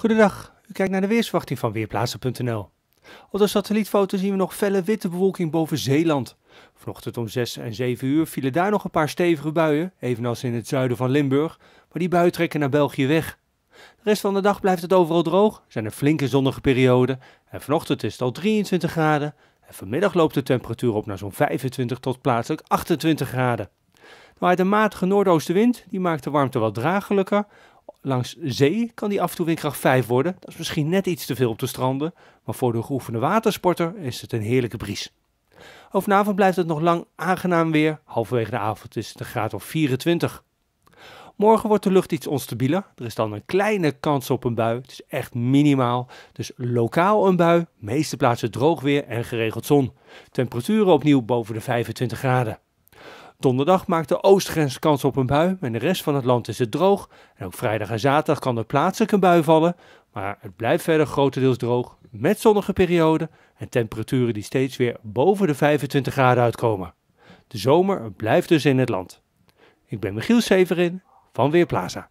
Goedendag, u kijkt naar de weersverwachting van Weerplaatsen.nl. Op de satellietfoto zien we nog felle witte bewolking boven Zeeland. Vanochtend om 6 en 7 uur vielen daar nog een paar stevige buien, evenals in het zuiden van Limburg, maar die buien trekken naar België weg. De rest van de dag blijft het overal droog, zijn er flinke zonnige perioden en vanochtend is het al 23 graden en vanmiddag loopt de temperatuur op naar zo'n 25 tot plaatselijk 28 graden. Maar uit een matige noordoostenwind, die maakt de warmte wat draaglijker, langs zee kan die af en toe 5 worden. Dat is misschien net iets te veel op de stranden, maar voor de geoefende watersporter is het een heerlijke bries. Overavond blijft het nog lang aangenaam weer. Halverwege de avond is het een graad of 24. Morgen wordt de lucht iets onstabieler. Er is dan een kleine kans op een bui. Het is echt minimaal. Dus lokaal een bui. meeste plaatsen droog weer en geregeld zon. Temperaturen opnieuw boven de 25 graden. Donderdag maakt de oostgrens kans op een bui. En de rest van het land is het droog. En ook vrijdag en zaterdag kan er plaatselijk een bui vallen. Maar het blijft verder grotendeels droog. Met zonnige perioden. En temperaturen die steeds weer boven de 25 graden uitkomen. De zomer blijft dus in het land. Ik ben Michiel Severin van Weerplaza.